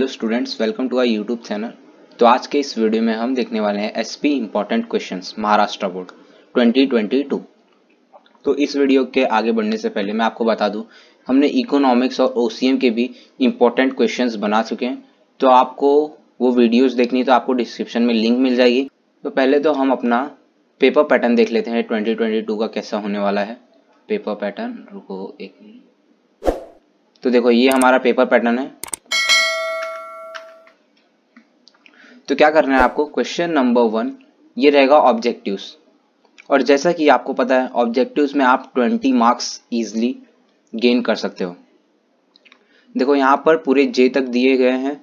Hello students welcome to our YouTube channel तो आज के इस वीडियो में हम देखने वाले हैं S P important question Maharashtra board 2022 तो इस वीडियो के आगे बढ़ने से पहले मैं आपको बता दूं हमने इकोनॉमिक्स और ओ के भी इम्पोर्टेंट क्वेश्चन बना चुके हैं तो आपको वो वीडियोज़ देखनी तो आपको डिस्क्रिप्शन में लिंक मिल जाएगी तो पहले तो हम अपना पेपर पैटर्न देख लेते हैं टू का कैसा होने वाला है पेपर पैटर्न रुको एक तो देखो ये हमारा पेपर पैटर्न है तो क्या करना है आपको क्वेश्चन नंबर वन ये रहेगा ऑब्जेक्टिव्स और जैसा कि आपको पता है ऑब्जेक्टिव्स में आप 20 मार्क्स ईजिली गेन कर सकते हो देखो यहाँ पर पूरे जे तक दिए गए हैं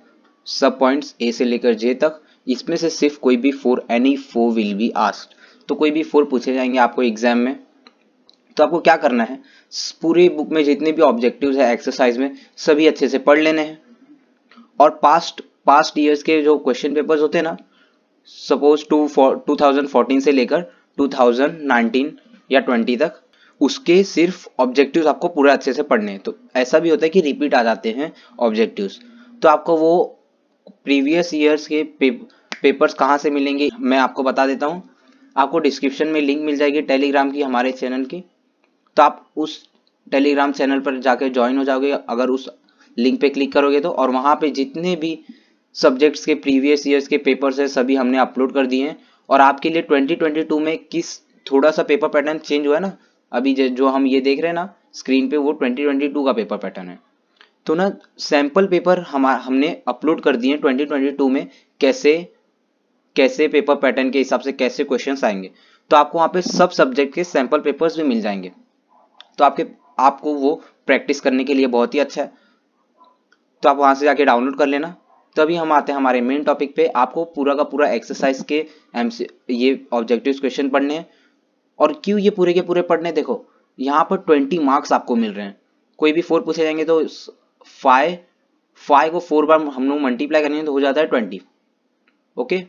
सब पॉइंट्स ए से लेकर जे तक इसमें से सिर्फ कोई भी four any four will be asked तो कोई भी फोर पूछे जाएंगे आपको एग्जाम में तो आपको क्या करना है पूरे बुक में जितने भी ऑब्जेक्टिव्स है एक्सरसाइज में सभी अच्छे से पढ़ लेने हैं और पास्ट पास्ट ईयर्स के जो क्वेश्चन पेपर्स होते हैं ना suppose two two thousand fourteen से लेकर टू थाउजेंड नाइनटीन या ट्वेंटी तक उसके सिर्फ ऑब्जेक्टिव्स आपको पूरा अच्छे से पढ़ने हैं तो ऐसा भी होता है कि रिपीट आ जाते हैं ऑब्जेक्टिव्स तो आपको वो प्रीवियस ईयर्स के पे, पेपर्स कहाँ से मिलेंगे मैं आपको बता देता हूँ आपको डिस्क्रिप्शन में लिंक मिल जाएगी टेलीग्राम की हमारे चैनल की तो आप उस टेलीग्राम चैनल पर जाके ज्वाइन हो जाओगे अगर उस लिंक पे क्लिक करोगे तो और वहाँ पे जितने भी सब्जेक्ट्स के प्रीवियस ईयर्स के पेपर्स है सभी हमने अपलोड कर दिए हैं और आपके लिए 2022 में किस थोड़ा सा पेपर पैटर्न चेंज हुआ है ना अभी जो हम ये देख रहे हैं ना स्क्रीन पे वो 2022 का पेपर पैटर्न है तो ना सैंपल पेपर हम हमने अपलोड कर दिए 2022 में कैसे कैसे पेपर पैटर्न के हिसाब से कैसे क्वेश्चन आएंगे तो आपको वहाँ पे सब सब्जेक्ट के सैंपल पेपर्स भी मिल जाएंगे तो आपके आपको वो प्रैक्टिस करने के लिए बहुत ही अच्छा है तो आप वहाँ से जाके डाउनलोड कर लेना तो अभी हम आते हैं हमारे मेन टॉपिक पे आपको पूरा का पूरा एक्सरसाइज के एम ये ऑब्जेक्टिव क्वेश्चन पढ़ने हैं और क्यों ये पूरे के पूरे पढ़ने देखो यहाँ पर ट्वेंटी मार्क्स आपको मिल रहे हैं कोई भी फोर पूछे जाएंगे तो फाइव फाइव को फोर बार हम लोग मल्टीप्लाई करेंगे तो हो जाता है ट्वेंटी ओके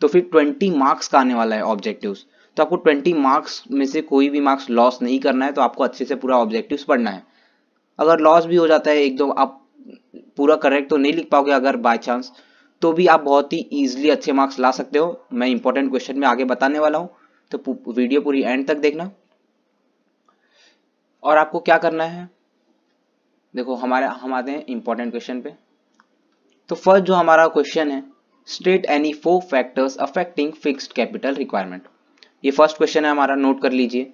तो फिर ट्वेंटी मार्क्स का आने वाला है ऑब्जेक्टिव तो आपको ट्वेंटी मार्क्स में से कोई भी मार्क्स लॉस नहीं करना है तो आपको अच्छे से पूरा ऑब्जेक्टिव पढ़ना है अगर लॉस भी हो जाता है एक दो आप पूरा करेक्ट तो नहीं लिख पाओगे अगर बाय चांस तो भी आप बहुत ही इजीली अच्छे मार्क्स ला सकते हो मैं इंपॉर्टेंट क्वेश्चन में आगे बताने वाला हूँ तो वीडियो पूरी एंड तक देखना और आपको क्या करना है देखो हमारे हम आते हैं इंपॉर्टेंट क्वेश्चन पे तो फर्स्ट जो हमारा क्वेश्चन है state any four factors affecting fixed capital requirement ये फर्स्ट क्वेश्चन है हमारा नोट कर लीजिए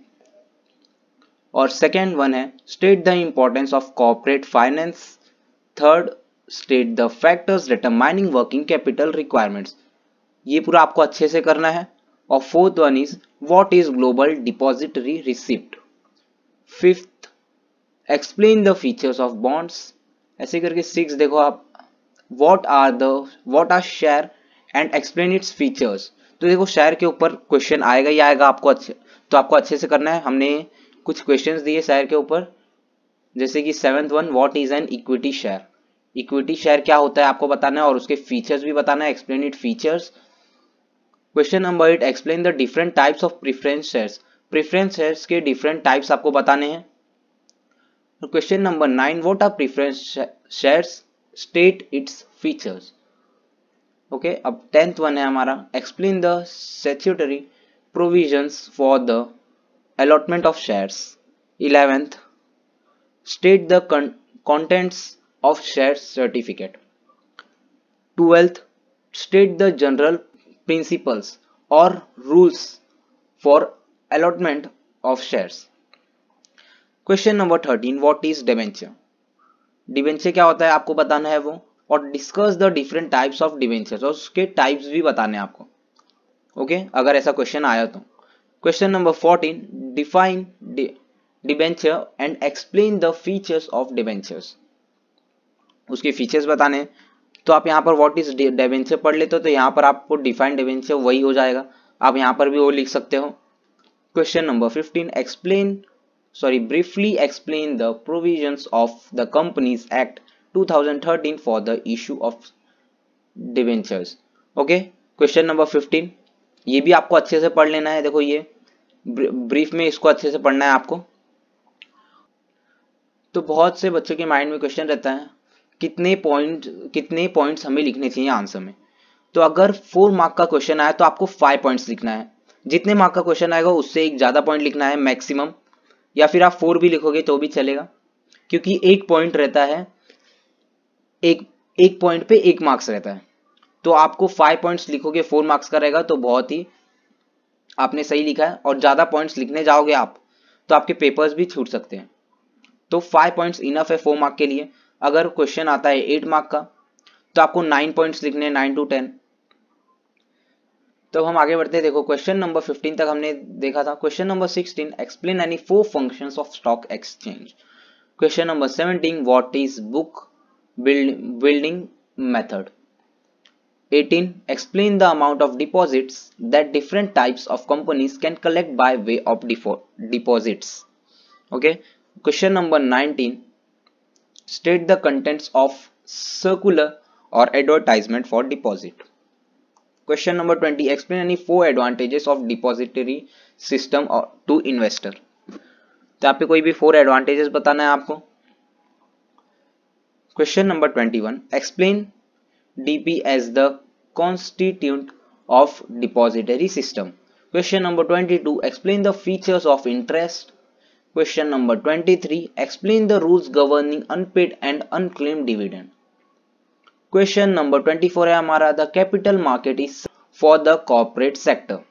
और सेकेंड वन है state the importance of corporate finance third state the factors determining working capital requirements ये पूरा आपको अच्छे से करना है और fourth one is what is global depository receipt fifth explain the features of bonds ऐसे करके सिक्स देखो आप what are the what are share and explain its features तो देखो शेयर के ऊपर क्वेश्चन आएगा ही आएगा आपको अच्छे तो आपको अच्छे से करना है हमने कुछ क्वेश्चन दिए शेयर के ऊपर जैसे कि seventh one what is an equity share equity share क्या होता है आपको बताना है और उसके फीचर्स भी बताना है explain it features question number eight explain the different types of preference shares preference shares के डिफरेंट टाइप्स आपको बताने हैं question number nine what are preference shares state its features okay अब टेंथ वन है हमारा explain the statutory provisions for the allotment of shares eleventh state the contents of share certificate. 12th, state the general principles or rules for allotment of shares. Question number thirteen what is debenture debenture क्या होता है आपको बताना है वो और discuss the different types of debenture और उसके टाइप्स भी बताने आपको ओके okay? अगर ऐसा क्वेश्चन आया तो question number fourteen define debenture and explain the features of debentures उसके फीचर्स बताने तो आप यहाँ पर व्हाट इज डेवेंचर पढ़ लेते हो तो यहाँ पर आपको डिफाइन डेवेंचर वही हो जाएगा आप यहाँ पर भी वो लिख सकते हो question number fifteen explain sorry briefly explain the provisions of the companies act 2013 for the issue of debentures okay question number 15 ये भी आपको अच्छे से पढ़ लेना है देखो ये ब्रीफ में इसको अच्छे से पढ़ना है आपको तो बहुत से बच्चों के माइंड में क्वेश्चन रहता है कितने पॉइंट कितने पॉइंट्स हमें लिखने चाहिए आंसर में तो अगर फोर मार्क का क्वेश्चन आया तो आपको फाइव पॉइंट्स लिखना है जितने मार्क का क्वेश्चन आएगा उससे एक ज़्यादा पॉइंट लिखना है मैक्सिमम या फिर आप फोर भी लिखोगे तो भी चलेगा क्योंकि एक पॉइंट रहता है एक एक पॉइंट पे एक मार्क्स रहता है तो आपको फाइव पॉइंट्स लिखोगे फोर मार्क्स का रहेगा तो बहुत ही आपने सही लिखा है और ज़्यादा पॉइंट्स लिखने जाओगे आप तो आपके पेपर्स भी छूट सकते हैं तो फाइव पॉइंट्स इनफ है फोर मार्क के लिए अगर क्वेश्चन आता है एट मार्क का तो आपको नाइन पॉइंट्स लिखने नाइन टू टेन तो हम आगे बढ़ते हैं देखो क्वेश्चन नंबर फिफ्टीन तक हमने देखा था question number sixteen explain any four functions of stock exchange question number seventeen what is book building method 18 explain the amount of deposits that different types of companies can collect by way of deposits okay question number nineteen state the contents of circular or advertisement for deposit. Question number 20 explain any four advantages of depository system to investor. तो यहाँ पे कोई भी four advantages बताना है आपको question number twenty one explain DP as the constituent of depository system question number twenty two explain the features of interest Question number 23 Explain the rules governing unpaid and unclaimed dividend. Question number 24 The capital market is for the corporate sector.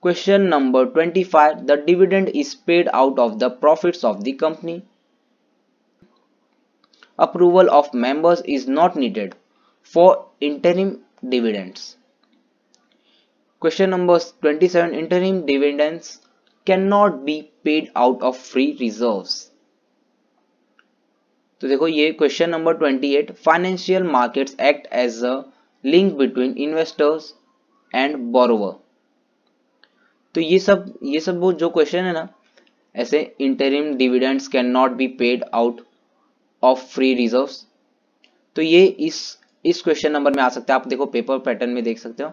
Question number 25 The dividend is paid out of the profits of the company. Approval of members is not needed for interim dividends. Question number 27 Interim dividends cannot be paid out of free reserves तो देखो ये question number 28 financial markets act as a link between investors and borrower तो ये सब ये सब वो जो क्वेश्चन है ना ऐसे interim dividends can not be paid out of free reserves तो ये इस इस क्वेश्चन नंबर में आ सकता है आप देखो पेपर पैटर्न में देख सकते हो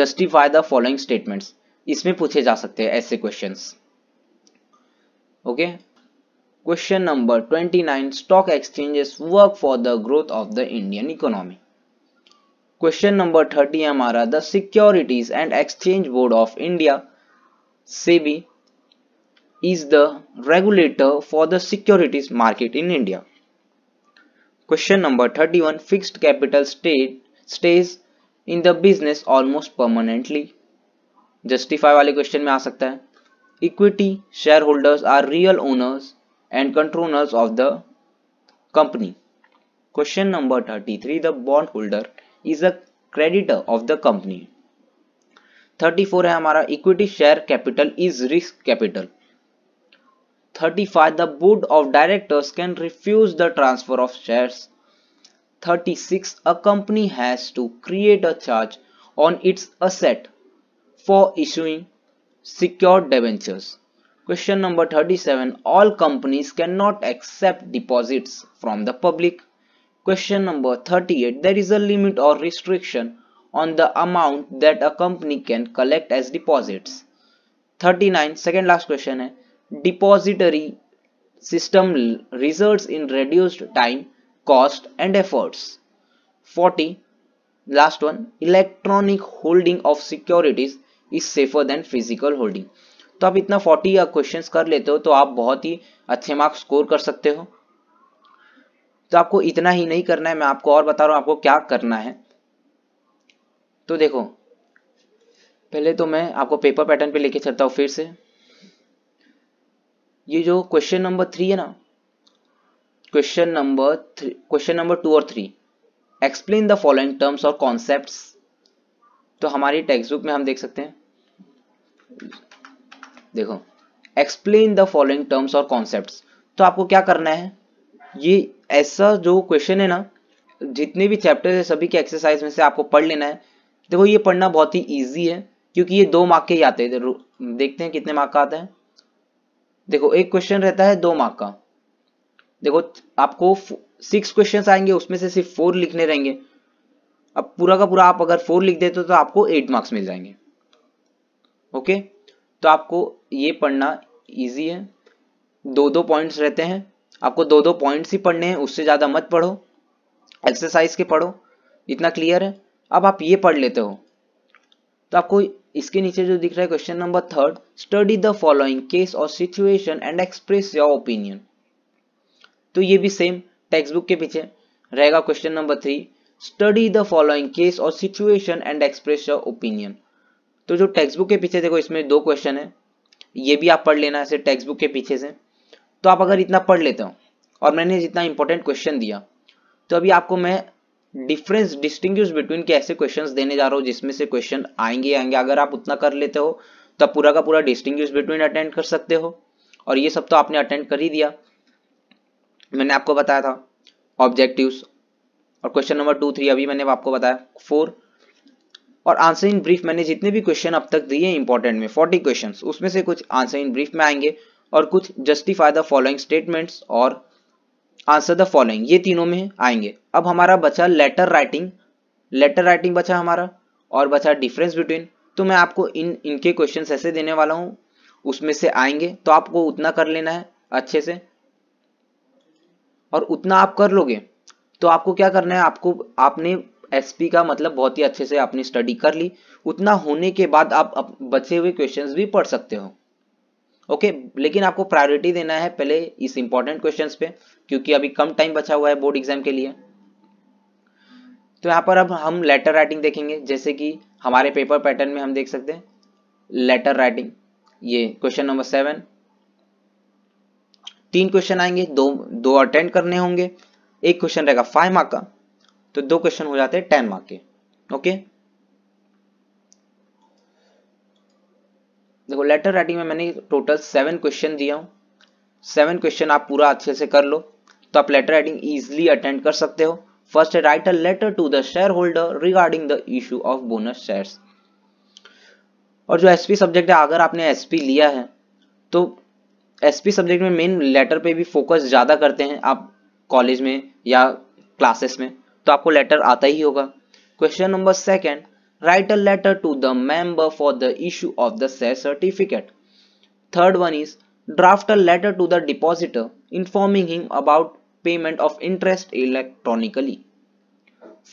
जस्टिफाई द फॉलोइंग स्टेटमेंट्स इसमें पूछे जा सकते हैं ऐसे question okay question number twenty nine stock exchanges work for the growth of the Indian economy question number thirty हमारा the securities and exchange board of India SEBI is the regulator for the securities market in India question number thirty one fixed capital state stage in the business almost permanently justify वाले question में आ सकता है equity share holders are real owners and controllers of the company question number thirty three the bond holder is a creditor of the company thirty four है हमारा equity share capital is risk capital thirty five the board of directors can refuse the transfer of thirty six a company has to create a charge on its asset for issuing secured debentures. Question number 37. All companies cannot accept deposits from the public. Question number 38. There is a limit or restriction on the amount that a company can collect as deposits. 39. Second last question. depository system results in reduced time, cost and efforts. 40. Last one. Electronic holding of securities is safer than physical holding तो आप इतना 40 या questions कर लेते हो तो आप बहुत ही अच्छे मार्क्स स्कोर कर सकते हो तो आपको इतना ही नहीं करना है मैं आपको और बता रहा हूँ आपको क्या करना है तो देखो पहले तो मैं आपको पेपर पैटर्न पे लेके चलता हूँ फिर से ये जो क्वेश्चन नंबर थ्री है ना question number three question number two और three explain the following terms और कॉन्सेप्ट्स तो हमारी टेक्स्ट बुक में हम देख सकते हैं देखो एक्सप्लेन द फॉलोइंग टर्म्स और कॉन्सेप्ट तो आपको क्या करना है ये ऐसा जो क्वेश्चन है ना जितने भी चैप्टर है सभी के एक्सरसाइज में से आपको पढ़ लेना है देखो ये पढ़ना बहुत ही ईजी है क्योंकि ये दो मार्क के ही आते हैं देखते हैं कितने मार्क का आता है देखो एक क्वेश्चन रहता है दो मार्क का देखो आपको सिक्स क्वेश्चन आएंगे उसमें से सिर्फ फोर लिखने रहेंगे अब पूरा का पूरा आप अगर फोर लिख देते हो तो आपको एट मार्क्स मिल जाएंगे ओके तो आपको ये पढ़ना ईजी है दो दो पॉइंट्स रहते हैं आपको दो दो पॉइंट्स ही पढ़ने हैं उससे ज़्यादा मत पढ़ो एक्सरसाइज के पढ़ो इतना क्लियर है अब आप ये पढ़ लेते हो तो आपको इसके नीचे जो दिख रहा है question number third study the following case और situation and express your opinion तो ये भी सेम टेक्स्ट बुक के पीछे रहेगा question number three study the following case और situation and express your opinion तो जो टेक्स्ट बुक के पीछे देखो इसमें दो क्वेश्चन है ये भी आप पढ़ लेना ऐसे टेक्स्ट बुक के पीछे से तो आप अगर इतना पढ़ लेते हो और मैंने जितना इंपॉर्टेंट क्वेश्चन दिया तो अभी आपको मैं डिफरेंस डिस्टिंग बिटवीन के ऐसे क्वेश्चन देने जा रहा हूँ जिसमें से क्वेश्चन आएंगे आएंगे अगर आप उतना कर लेते हो तो आप पूरा का पूरा डिस्टिंग बिटवीन अटेंड कर सकते हो और ये सब तो आपने अटेंड कर ही दिया मैंने आपको बताया था ऑब्जेक्टिव और क्वेश्चन नंबर टू थ्री अभी मैंने आपको बताया फोर और आंसर इन ब्रीफ मैंने जितने भी क्वेश्चन अब तक दिए इंपॉर्टेंट में 40 क्वेश्चंस उसमें से कुछ आंसर इन ब्रीफ में आएंगे और कुछ जस्टिफाई द फॉलोइंग स्टेटमेंट्स और आंसर द फॉलोइंग ये तीनों में आएंगे अब हमारा बचा लेटर राइटिंग लेटर राइटिंग बचा हमारा और बचा डिफरेंस बिटवीन तो मैं आपको इन इनके क्वेश्चन ऐसे देने वाला हूँ उसमें से आएंगे तो आपको उतना कर लेना है अच्छे से और उतना आप कर लोगे तो आपको क्या करना है आपको आपने एसपी का मतलब बहुत ही अच्छे से आपने स्टडी कर ली उतना होने के बाद आप बचे हुए क्वेश्चंस भी पढ़ सकते हो ओके लेकिन आपको प्रायोरिटी देना है पहले इस इंपॉर्टेंट क्वेश्चन पे क्योंकि अभी कम टाइम बचा हुआ है बोर्ड एग्जाम के लिए तो यहाँ पर अब हम लेटर राइटिंग देखेंगे जैसे कि हमारे पेपर पैटर्न में हम देख सकते हैं लेटर राइटिंग ये क्वेश्चन नंबर सेवन तीन क्वेश्चन आएंगे दो दो अटेंड करने होंगे एक क्वेश्चन रहेगा फाइव मार्क का तो दो क्वेश्चन हो जाते हैं टेन मार्क के ओके देखो लेटर राइटिंग में मैंने टोटल सेवन क्वेश्चन दिया हूं सेवन क्वेश्चन आप पूरा अच्छे से कर लो तो आप लेटर राइटिंग इजिली अटेंड कर सकते हो first write a letter to the share holder regarding the issue of bonus share और जो एसपी सब्जेक्ट है अगर आपने एसपी लिया है तो एसपी सब्जेक्ट में मेन लेटर पे भी फोकस ज़्यादा करते हैं आप कॉलेज में या क्लासेस में तो आपको लेटर आता ही होगा question number second write a letter to the member for the issue of the share certificate third one is draft a letter to the depositor informing him about payment of interest electronically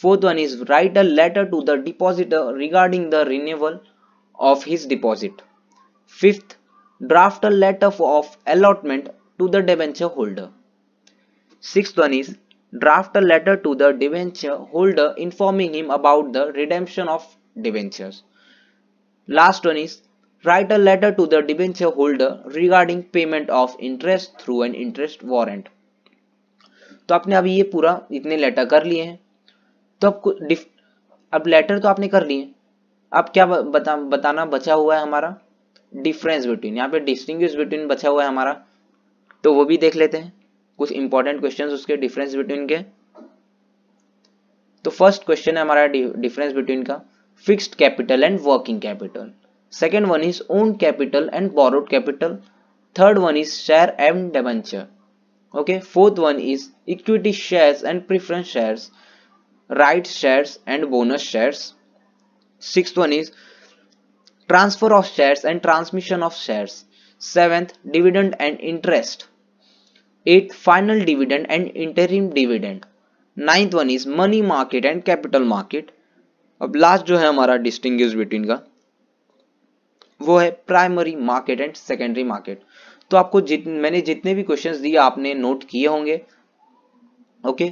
fourth one is write a letter to the depositor regarding the renewal of his deposit fifth draft a letter of allotment to the debenture holder six one is draft a letter to the debenture holder informing him about the redemption of debentures. Last one is write a letter to the debenture holder regarding payment of interest through an interest warrant. तो आपने अभी ये पूरा इतने letter कर लिए हैं तो अब अब लेटर तो आपने कर लिए अब क्या बता, बताना बचा हुआ है हमारा डिफरेंस बिटवीन यहाँ पे डिस्टिंग बिटवीन बचा हुआ है हमारा तो वो भी देख लेते हैं कुछ इंपॉर्टेंट क्वेश्चन उसके डिफरेंस बिटवीन के तो फर्स्ट क्वेश्चन है हमारा डिफरेंस बिटवीन का fixed capital and working capital second one is own capital and borrowed capital third one is share and debenture okay fourth one is equity share and preference share right share and bonus share six one is transfer of share and transmission of share seventh dividend and interest 8 final dividend and interim dividend ninth one is money market and capital market अब last जो है हमारा distinguish between का वो है primary market and secondary market तो आपको जित मैंने जितने भी क्वेश्चंस दिए आपने नोट किए होंगे ओके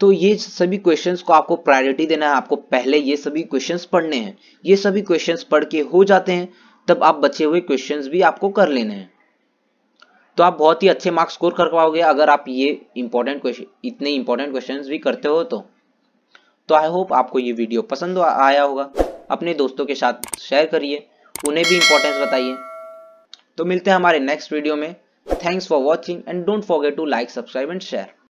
तो ये सभी क्वेश्चंस को आपको प्रायोरिटी देना है आपको पहले ये सभी क्वेश्चंस पढ़ने हैं ये सभी क्वेश्चंस पढ़ के हो जाते हैं तब आप बचे हुए क्वेश्चंस भी आपको कर लेने हैं तो आप बहुत ही अच्छे मार्क्स स्कोर कर पाओगे अगर आप ये इंपॉर्टेंट क्वेश्चन इतने इंपॉर्टेंट क्वेश्चन भी करते हो तो तो आई होप आपको ये वीडियो पसंद आया होगा अपने दोस्तों के साथ शेयर करिए उन्हें भी इंपॉर्टेंस बताइए तो मिलते हैं हमारे नेक्स्ट वीडियो में thanks for watching and don't forget to like subscribe and share